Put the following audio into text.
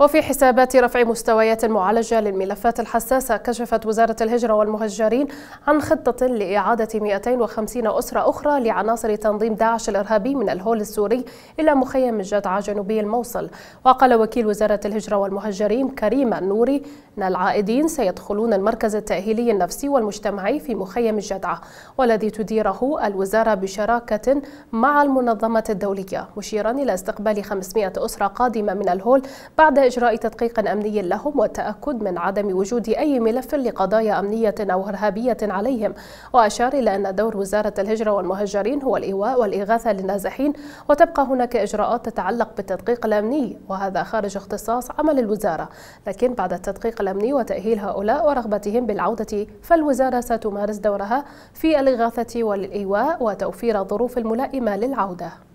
وفي حسابات رفع مستويات المعالجة للملفات الحساسة كشفت وزارة الهجرة والمهجرين عن خطة لإعادة 250 أسرة أخرى لعناصر تنظيم داعش الإرهابي من الهول السوري إلى مخيم الجدعى جنوبي الموصل وقال وكيل وزارة الهجرة والمهجرين كريم النوري أن العائدين سيدخلون المركز التأهيلي النفسي والمجتمعي في مخيم الجدعة والذي تديره الوزارة بشراكة مع المنظمة الدولية مشيرا إلى استقبال 500 أسرة قادمة من الهول بعد إجراء تدقيق أمني لهم والتأكد من عدم وجود أي ملف لقضايا أمنية أو إرهابية عليهم وأشار إلى أن دور وزارة الهجرة والمهجرين هو الإيواء والإغاثة للنازحين وتبقى هناك إجراءات تتعلق بالتدقيق الأمني وهذا خارج اختصاص عمل الوزارة لكن بعد التدقيق الأمني وتأهيل هؤلاء ورغبتهم بالعودة فالوزارة ستمارس دورها في الإغاثة والإيواء وتوفير الظروف الملائمة للعودة